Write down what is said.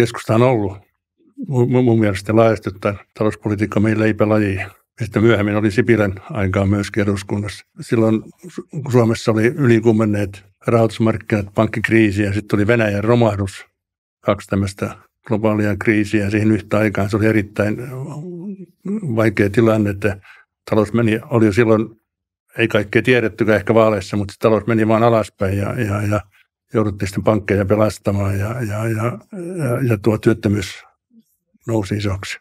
keskusta on ollut mun, mun mielestä laajasti että talouspolitiikka meillä pelaji. Sitten myöhemmin oli Sipilän aikaa myös eduskunnassa. Silloin kun Suomessa oli ylikummenneet rahoitusmarkkinat, pankkikriisi ja sitten oli Venäjän romahdus, kaksi tämmöistä globaalia kriisiä siihen yhtä aikaan. Se oli erittäin vaikea tilanne, että talous meni, oli jo silloin, ei kaikkea tiedettykään ehkä vaaleissa, mutta talous meni vaan alaspäin ja, ja, ja jouduttiin sitten pankkeja pelastamaan ja, ja, ja, ja, ja tuo työttömyys nousi isoksi.